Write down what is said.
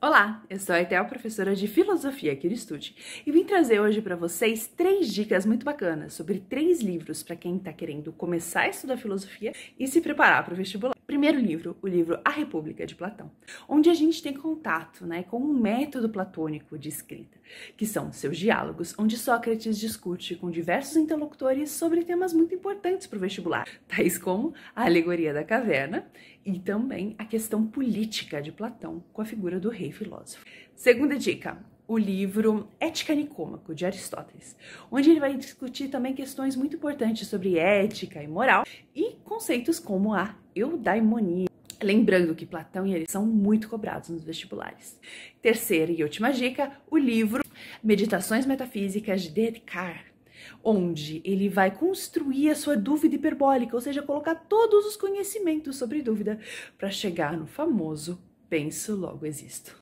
Olá, eu sou a Etel, professora de filosofia aqui no Estude, e vim trazer hoje para vocês três dicas muito bacanas sobre três livros para quem está querendo começar a estudar filosofia e se preparar para o vestibular primeiro livro, o livro A República de Platão, onde a gente tem contato né, com um método platônico de escrita, que são seus diálogos, onde Sócrates discute com diversos interlocutores sobre temas muito importantes para o vestibular, tais como a alegoria da caverna e também a questão política de Platão com a figura do rei filósofo. Segunda dica, o livro Ética Nicômaco, de Aristóteles, onde ele vai discutir também questões muito importantes sobre ética e moral e conceitos como a eudaimonia. Lembrando que Platão e eles são muito cobrados nos vestibulares. Terceira e última dica, o livro Meditações Metafísicas de Descartes onde ele vai construir a sua dúvida hiperbólica, ou seja, colocar todos os conhecimentos sobre dúvida para chegar no famoso penso logo existo.